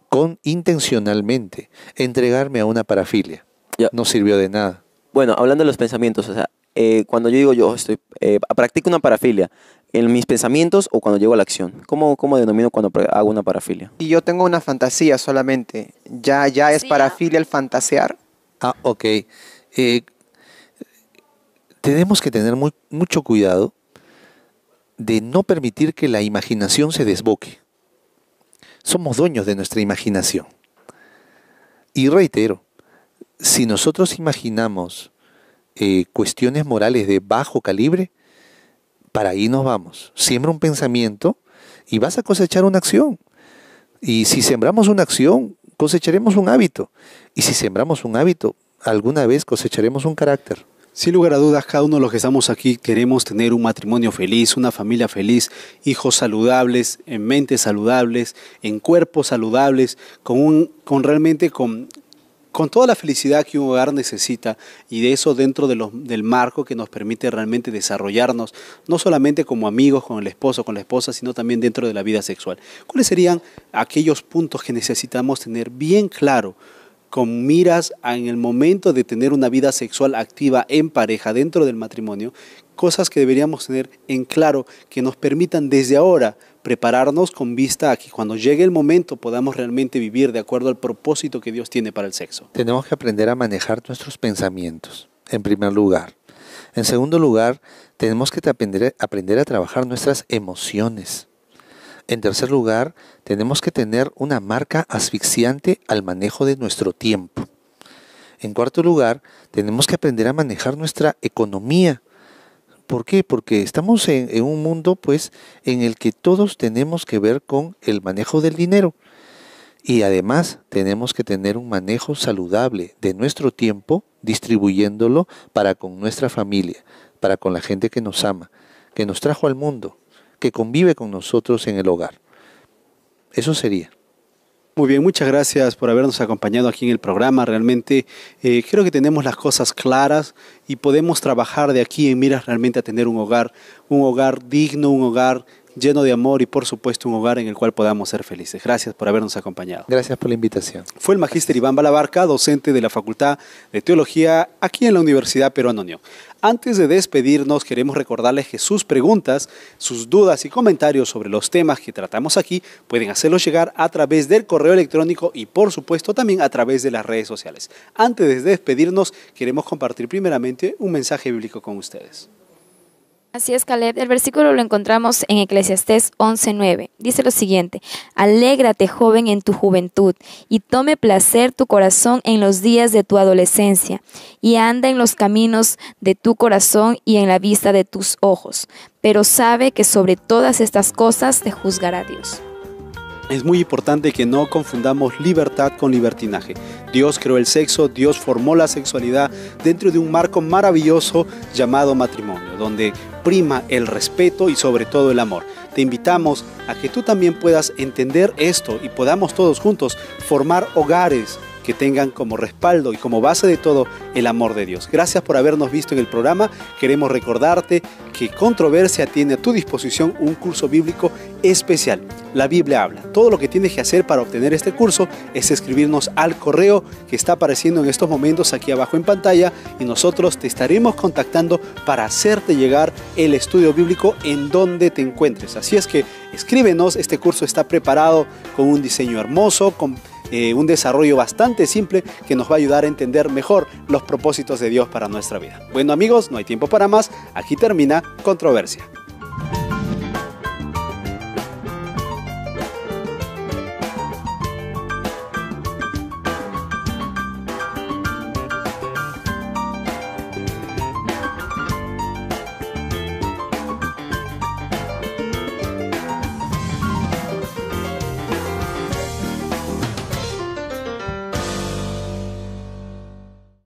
con intencionalmente entregarme a una parafilia? No sirvió de nada. Bueno, hablando de los pensamientos, o sea, eh, cuando yo digo yo estoy, eh, practico una parafilia, en mis pensamientos o cuando llego a la acción? ¿Cómo, cómo denomino cuando hago una parafilia? Y yo tengo una fantasía solamente. ¿Ya, ya es parafilia el fantasear? Ah, ok. Eh, tenemos que tener muy, mucho cuidado de no permitir que la imaginación se desboque. Somos dueños de nuestra imaginación. Y reitero, si nosotros imaginamos eh, cuestiones morales de bajo calibre, para ahí nos vamos. Siembra un pensamiento y vas a cosechar una acción. Y si sembramos una acción, cosecharemos un hábito. Y si sembramos un hábito, alguna vez cosecharemos un carácter. Sin lugar a dudas, cada uno de los que estamos aquí queremos tener un matrimonio feliz, una familia feliz, hijos saludables, en mentes saludables, en cuerpos saludables, con, un, con realmente con, con toda la felicidad que un hogar necesita y de eso dentro de del marco que nos permite realmente desarrollarnos, no solamente como amigos, con el esposo, con la esposa, sino también dentro de la vida sexual. ¿Cuáles serían aquellos puntos que necesitamos tener bien claro con miras en el momento de tener una vida sexual activa en pareja dentro del matrimonio, cosas que deberíamos tener en claro que nos permitan desde ahora prepararnos con vista a que cuando llegue el momento podamos realmente vivir de acuerdo al propósito que Dios tiene para el sexo. Tenemos que aprender a manejar nuestros pensamientos, en primer lugar. En segundo lugar, tenemos que aprender, aprender a trabajar nuestras emociones. En tercer lugar, tenemos que tener una marca asfixiante al manejo de nuestro tiempo. En cuarto lugar, tenemos que aprender a manejar nuestra economía. ¿Por qué? Porque estamos en, un mundo pues en el que todos tenemos que ver con el manejo del dinero. Y además tenemos que tener un manejo saludable de nuestro tiempo, distribuyéndolo para con nuestra familia, para con la gente que nos ama, que nos trajo al mundo que convive con nosotros en el hogar. Eso sería. Muy bien, muchas gracias por habernos acompañado aquí en el programa. Realmente eh, creo que tenemos las cosas claras y podemos trabajar de aquí en miras realmente a tener un hogar, un hogar digno, un hogar lleno de amor y por supuesto un hogar en el cual podamos ser felices. Gracias por habernos acompañado. Gracias por la invitación. Fue el magíster Iván Balabarca, docente de la Facultad de Teología aquí en la Universidad Peruanonio. Antes de despedirnos, queremos recordarles que sus preguntas, sus dudas y comentarios sobre los temas que tratamos aquí pueden hacerlos llegar a través del correo electrónico y por supuesto también a través de las redes sociales. Antes de despedirnos, queremos compartir primeramente un mensaje bíblico con ustedes. Así es, Caleb. El versículo lo encontramos en Eclesiastés 11:9. Dice lo siguiente: Alégrate, joven, en tu juventud, y tome placer tu corazón en los días de tu adolescencia, y anda en los caminos de tu corazón y en la vista de tus ojos. Pero sabe que sobre todas estas cosas te juzgará Dios. Es muy importante que no confundamos libertad con libertinaje. Dios creó el sexo, Dios formó la sexualidad dentro de un marco maravilloso llamado matrimonio, donde prima el respeto y sobre todo el amor. Te invitamos a que tú también puedas entender esto y podamos todos juntos formar hogares que tengan como respaldo y como base de todo el amor de Dios. Gracias por habernos visto en el programa. Queremos recordarte que Controversia tiene a tu disposición un curso bíblico especial. La Biblia habla. Todo lo que tienes que hacer para obtener este curso es escribirnos al correo que está apareciendo en estos momentos aquí abajo en pantalla y nosotros te estaremos contactando para hacerte llegar el estudio bíblico en donde te encuentres. Así es que escríbenos, este curso está preparado con un diseño hermoso, con eh, un desarrollo bastante simple que nos va a ayudar a entender mejor los propósitos de Dios para nuestra vida. Bueno amigos, no hay tiempo para más, aquí termina Controversia.